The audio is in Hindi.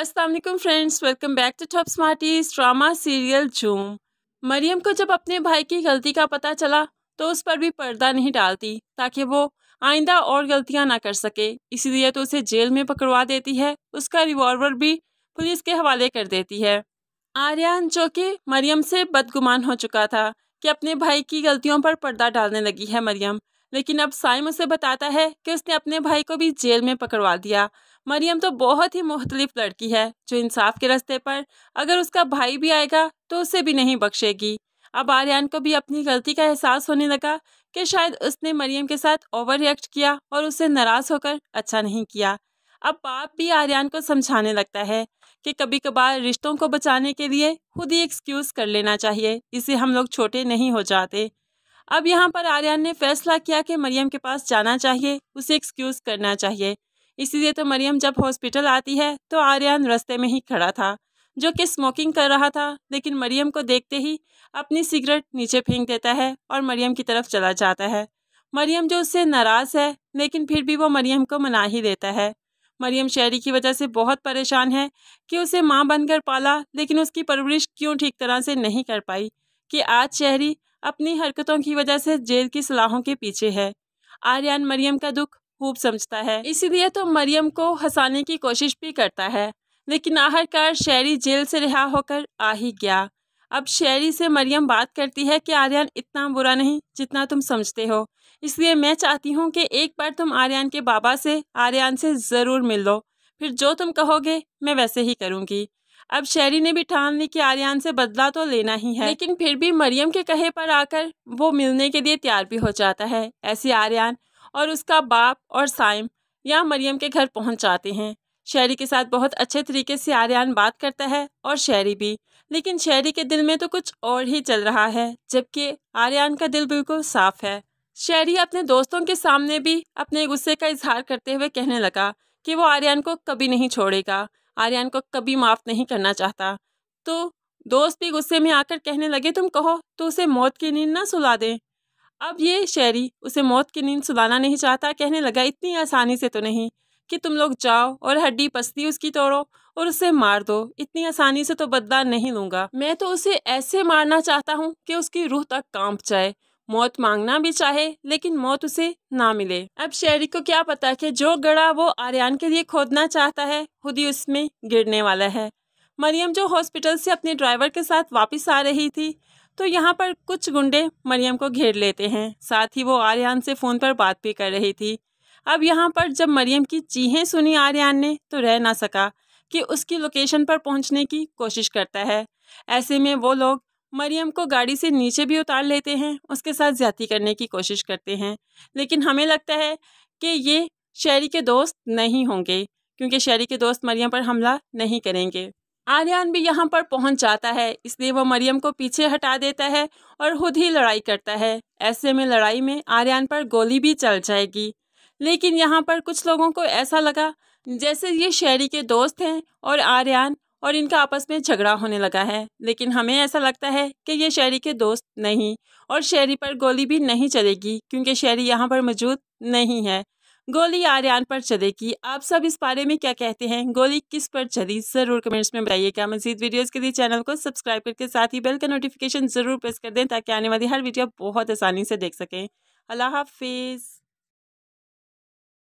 Aslam friends welcome back to top smarties drama serial जूम मरियम को जब अपने भाई की गलती का पता चला तो उस पर भी पर्दा नहीं डालती ताकि वो आइंदा और गलतियां ना कर सके इसीलिए तो उसे जेल में पकड़वा देती है उसका रिवॉल्वर भी पुलिस के हवाले कर देती है आर्यन जो कि मरियम से बदगुमान हो चुका था कि अपने भाई की गलतियों पर पर्दा डालने लगी है मरियम लेकिन अब साइम उसे बताता है कि उसने अपने भाई को भी जेल में पकड़वा दिया मरियम तो बहुत ही मुख्तलिफ लड़की है जो इंसाफ के रस्ते पर अगर उसका भाई भी आएगा तो उसे भी नहीं बख्शेगी अब आर्यन को भी अपनी गलती का एहसास होने लगा कि शायद उसने मरियम के साथ ओवर रिएक्ट किया और उससे नाराज़ होकर अच्छा नहीं किया अब बाप भी आर्यन को समझाने लगता है कि कभी कभार रिश्तों को बचाने के लिए खुद ही एक्सक्यूज़ कर लेना चाहिए इसे हम लोग छोटे नहीं हो जाते अब यहाँ पर आर्यन ने फैसला किया कि मरियम के पास जाना चाहिए उसे एक्सक्यूज़ करना चाहिए इसीलिए तो मरियम जब हॉस्पिटल आती है तो आर्यन रस्ते में ही खड़ा था जो कि स्मोकिंग कर रहा था लेकिन मरियम को देखते ही अपनी सिगरेट नीचे फेंक देता है और मरियम की तरफ चला जाता है मरियम जो उससे नाराज़ है लेकिन फिर भी वो मरियम को मना ही देता है मरियम शहरी की वजह से बहुत परेशान है कि उसे माँ बनकर पाला लेकिन उसकी परवरिश क्यों ठीक तरह से नहीं कर पाई कि आज शहरी अपनी हरकतों की वजह से जेल की सलाहों के पीछे है आर्यन मरियम का दुख खूब समझता है इसलिए तो मरियम को हंसाने की कोशिश भी करता है लेकिन आखिरकार शहरी जेल से रिहा होकर आ ही गया अब शेरी से मरियम बात करती है कि आर्यन इतना बुरा नहीं जितना तुम समझते हो इसलिए मैं चाहती हूँ कि एक बार तुम आर्यन के बाबा से आर्यन से ज़रूर मिल लो फिर जो तुम कहोगे मैं वैसे ही करूँगी अब शेरी ने भी ठान ली कि आर्यन से बदला तो लेना ही है लेकिन फिर भी मरियम के कहे पर आकर वो मिलने के लिए तैयार भी हो जाता है ऐसे आर्यन और उसका बाप और साइम यहाँ मरियम के घर पहुँच जाते हैं शेरी के साथ बहुत अच्छे तरीके से आर्यन बात करता है और शेरी भी लेकिन शहरी के दिल में तो कुछ और ही चल रहा है जबकि आर्यन का दिल बिल्कुल साफ है शहरी अपने दोस्तों के सामने भी अपने गुस्से का इजहार करते हुए कहने लगा कि वो आर्यन को कभी नहीं छोड़ेगा आर्यन को कभी माफ़ नहीं करना चाहता तो दोस्त भी गुस्से में आकर कहने लगे तुम कहो तो उसे मौत की नींद ना सुला दें अब ये शहरी उसे मौत की नींद सुलाना नहीं चाहता कहने लगा इतनी आसानी से तो नहीं कि तुम लोग जाओ और हड्डी पस्ती उसकी तोड़ो और उसे मार दो इतनी आसानी से तो बदला नहीं लूंगा मैं तो उसे ऐसे मारना चाहता हूँ कि उसकी रूह तक कांप जाए मौत मांगना भी चाहे लेकिन मौत उसे ना मिले अब शेरी को क्या पता कि जो गड़ा वो आर्यन के लिए खोदना चाहता है खुद ही उसमें गिरने वाला है मरियम जो हॉस्पिटल से अपने ड्राइवर के साथ वापस आ रही थी तो यहाँ पर कुछ गुंडे मरियम को घेर लेते हैं साथ ही वो आर्यन से फ़ोन पर बात भी कर रही थी अब यहाँ पर जब मरियम की चीहें सुनी आर्यन ने तो रह ना सका कि उसकी लोकेशन पर पहुँचने की कोशिश करता है ऐसे में वो लोग मरियम को गाड़ी से नीचे भी उतार लेते हैं उसके साथ ज्यादा करने की कोशिश करते हैं लेकिन हमें लगता है कि ये शहरी के दोस्त नहीं होंगे क्योंकि शहरी के दोस्त मरियम पर हमला नहीं करेंगे आर्यन भी यहाँ पर पहुँच जाता है इसलिए वह मरियम को पीछे हटा देता है और खुद ही लड़ाई करता है ऐसे में लड़ाई में आर्यन पर गोली भी चल जाएगी लेकिन यहाँ पर कुछ लोगों को ऐसा लगा जैसे ये शहरी के दोस्त हैं और आर्यन और इनका आपस में झगड़ा होने लगा है लेकिन हमें ऐसा लगता है कि ये शहरी के दोस्त नहीं और शहरी पर गोली भी नहीं चलेगी क्योंकि शहरी यहाँ पर मौजूद नहीं है गोली आर्यन पर चलेगी आप सब इस बारे में क्या कहते हैं गोली किस पर चली ज़रूर कमेंट्स में बताइएगा मजीद वीडियोस के लिए चैनल को सब्सक्राइब करके साथ ही बेल का नोटिफिकेशन ज़रूर प्रेस कर दें ताकि आने वाली हर वीडियो बहुत आसानी से देख सकें अल्लाह हाफिज़